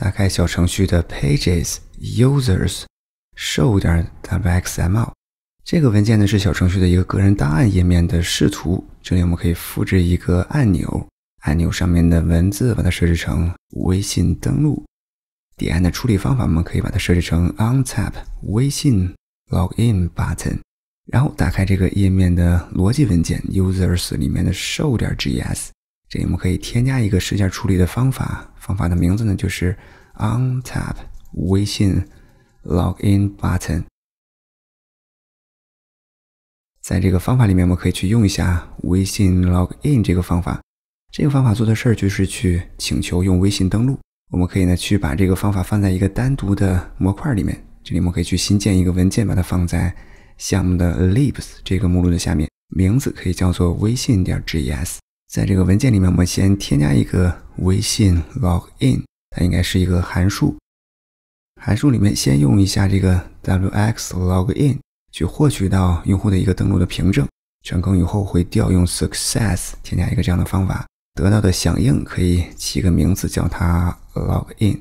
打开小程序的 pages users show 点 wxml 这个文件呢是小程序的一个个人档案页面的视图。这里我们可以复制一个按钮，按钮上面的文字把它设置成微信登录。点按的处理方法我们可以把它设置成 on tap 微信 login button。然后打开这个页面的逻辑文件 users 里面的 show 点 g s 这里我们可以添加一个事件处理的方法，方法的名字呢就是 on tap 微信 login button。在这个方法里面，我们可以去用一下微信 login 这个方法。这个方法做的事儿就是去请求用微信登录。我们可以呢去把这个方法放在一个单独的模块里面。这里我们可以去新建一个文件，把它放在项目的 libs 这个目录的下面，名字可以叫做微信点 g s 在这个文件里面，我们先添加一个微信 log in，它应该是一个函数。函数里面先用一下这个 wx log in 去获取到用户的一个登录的凭证，成功以后会调用 success 添加一个这样的方法，得到的响应可以起个名字叫它 log in。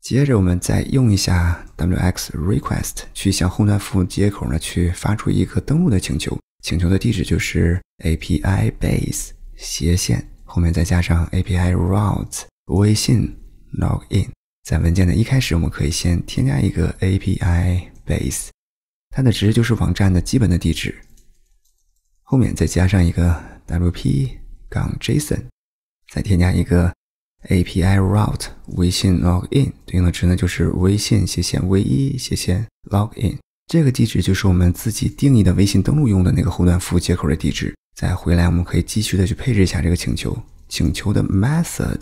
接着我们再用一下 wx request 去向后端服务接口呢去发出一个登录的请求，请求的地址就是 api base。斜线后面再加上 api routes 微信 login 在文件的一开始，我们可以先添加一个 api base，它的值就是网站的基本的地址，后面再加上一个 wp 杠 .json，再添加一个 api route 微信 login 对应的值呢就是微信斜线 v 一斜线 login 这个地址就是我们自己定义的微信登录用的那个后端服务接口的地址。再回来，我们可以继续的去配置一下这个请求，请求的 method，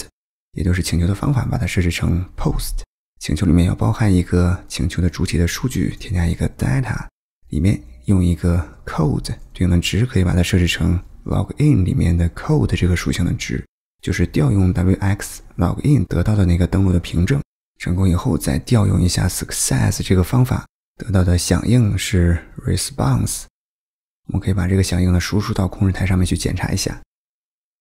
也就是请求的方法，把它设置成 post。请求里面要包含一个请求的主体的数据，添加一个 data，里面用一个 code 对应的值可以把它设置成 login 里面的 code 这个属性的值，就是调用 wx login 得到的那个登录的凭证。成功以后，再调用一下 success 这个方法，得到的响应是 response。我们可以把这个响应的输出到控制台上面去检查一下。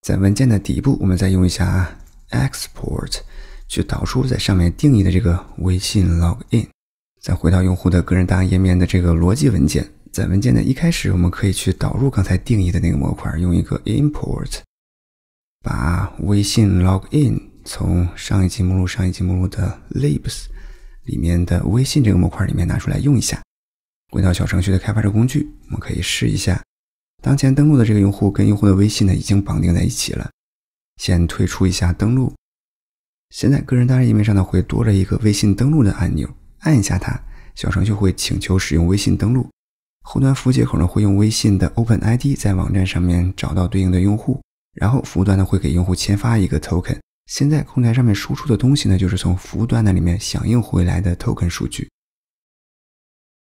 在文件的底部，我们再用一下 export 去导出在上面定义的这个微信 login。再回到用户的个人档案页面的这个逻辑文件，在文件的一开始，我们可以去导入刚才定义的那个模块，用一个 import 把微信 login 从上一级目录上一级目录的 libs 里面的微信这个模块里面拿出来用一下。回到小程序的开发者工具，我们可以试一下。当前登录的这个用户跟用户的微信呢已经绑定在一起了。先退出一下登录。现在个人单人页面上呢会多了一个微信登录的按钮，按一下它，小程序会请求使用微信登录。后端服务接口呢会用微信的 Open ID 在网站上面找到对应的用户，然后服务端呢会给用户签发一个 Token。现在空台上面输出的东西呢就是从服务端那里面响应回来的 Token 数据。